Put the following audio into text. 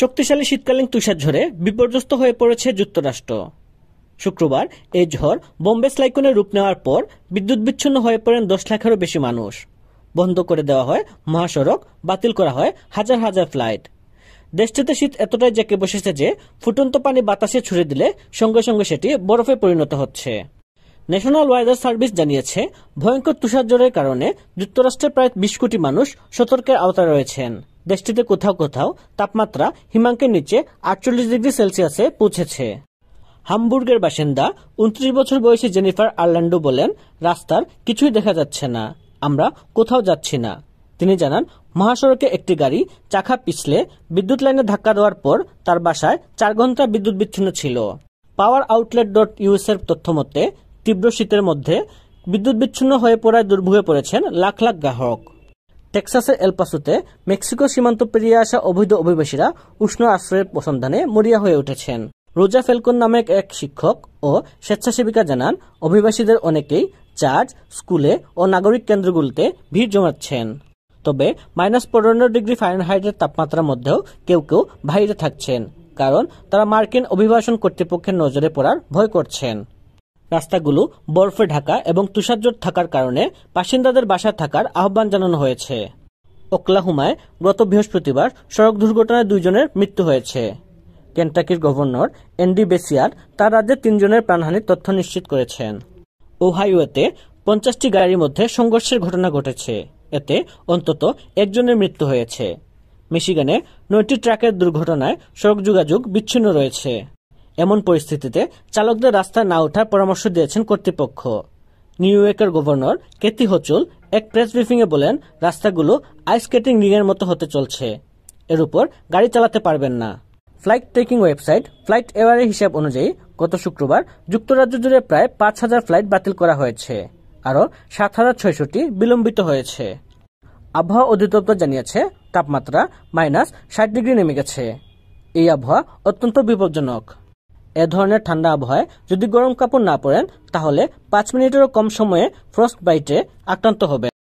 শক্তিশালী শীতকালীন তুষারঝড়ে বিপর্যস্ত হয়ে পড়েছে যুক্তরাষ্ট্র শুক্রবার এই ঝড় বোম্বে স্লাইকুনে রূপ নেওয়ার পর বিদ্যুৎ বিচ্ছিন্ন হয়ে পড়েন দশ লাখেরও বেশি মানুষ বন্ধ করে দেওয়া হয় মহাসড়ক বাতিল করা হয় হাজার হাজার ফ্লাইট দেশটিতে শীত এতটাই জেঁকে বসেছে যে ফুটন্ত পানি বাতাসে ছুড়ে দিলে সঙ্গে সঙ্গে সেটি বরফে পরিণত হচ্ছে ন্যাশনাল ওয়েদার সার্ভিস জানিয়েছে ভয়ঙ্কর তুষারঝড়ের কারণে যুক্তরাষ্ট্রের প্রায় বিশ কোটি মানুষ সতর্কের আওতায় রয়েছেন দেশটিতে কোথাও কোথাও তাপমাত্রা হিমাঙ্কের নিচে আটচল্লিশ ডিগ্রি সেলসিয়াসে পৌঁছেছে হামবুর্গের বাসিন্দা উনত্রিশ বছর বয়সী জেনিফার আর্ল্যান্ডো বলেন রাস্তার কিছুই দেখা যাচ্ছে না আমরা কোথাও যাচ্ছি না তিনি জানান মহাসড়কে একটি গাড়ি চাকা পিছলে বিদ্যুৎ লাইনে ধাক্কা দেওয়ার পর তার বাসায় চার ঘন্টা বিদ্যুৎ বিচ্ছিন্ন ছিল পাওয়ার আউটলেট ডট ইউএসের তথ্য মতে তীব্র শীতের মধ্যে বিদ্যুৎ বিচ্ছিন্ন হয়ে পড়ায় দুর্ভোগে পড়েছেন লাখ লাখ গ্রাহক টেক্সাসের এলপাসুতে মেক্সিকো সীমান্ত পেরিয়ে আসা অবৈধ অভিবাসীরা উষ্ণ আশ্রয়ের প্রসন্ধানে মরিয়া হয়ে উঠেছেন রোজা ফেলকন নামেক এক শিক্ষক ও স্বেচ্ছাসেবিকা জানান অভিবাসীদের অনেকেই চার্চ স্কুলে ও নাগরিক কেন্দ্রগুলিতে ভিড় জমাচ্ছেন তবে মাইনাস পনেরো ডিগ্রি ফারেনহাইটের তাপমাত্রার মধ্যেও কেউ কেউ বাইরে থাকছেন কারণ তারা মার্কিন অভিবাসন কর্তৃপক্ষের নজরে পড়ার ভয় করছেন রাস্তাগুলো বরফে ঢাকা এবং তুষারজট থাকার কারণে বাসিন্দাদের বাসা থাকার আহ্বান জানানো হয়েছে ওকলাহুমায় গত বৃহস্পতিবার সড়ক দুর্ঘটনায় দুইজনের মৃত্যু হয়েছে কেন্টাকির গভর্নর এন্ডি বেসিয়ার তার রাজ্যে তিনজনের প্রাণহানির তথ্য নিশ্চিত করেছেন ওহাইওতে পঞ্চাশটি গাড়ির মধ্যে সংঘর্ষের ঘটনা ঘটেছে এতে অন্তত একজনের মৃত্যু হয়েছে মিশিগানে নয়টি ট্রাকের দুর্ঘটনায় সড়ক যোগাযোগ বিচ্ছিন্ন রয়েছে এমন পরিস্থিতিতে চালকদের রাস্তায় না ওঠার পরামর্শ দিয়েছেন কর্তৃপক্ষ নিউ ইয়র্কের গভর্নর কেতি হচুল এক প্রেস ব্রিফিংয়ে বলেন রাস্তাগুলো আইস স্কেটিং রিংয়ের মতো হতে চলছে এর উপর গাড়ি চালাতে পারবেন না ফ্লাইট ট্রেকিং ওয়েবসাইট ফ্লাইট এওয়ারের হিসাব অনুযায়ী গত শুক্রবার যুক্তরাজ্য জুড়ে প্রায় পাঁচ হাজার ফ্লাইট বাতিল করা হয়েছে আরও সাত হাজার ছয়শটি বিলম্বিত হয়েছে আবহাওয়া অধিদপ্তর জানিয়েছে তাপমাত্রা মাইনাস ষাট ডিগ্রি নেমে গেছে এই আবহাওয়া অত্যন্ত বিপজ্জনক এ ধরনের ঠান্ডা আবহাওয়ায় যদি গরম কাপড় না পরেন তাহলে পাঁচ মিনিটেরও কম সময়ে ফ্রস্ট বাইটে আক্রান্ত হবে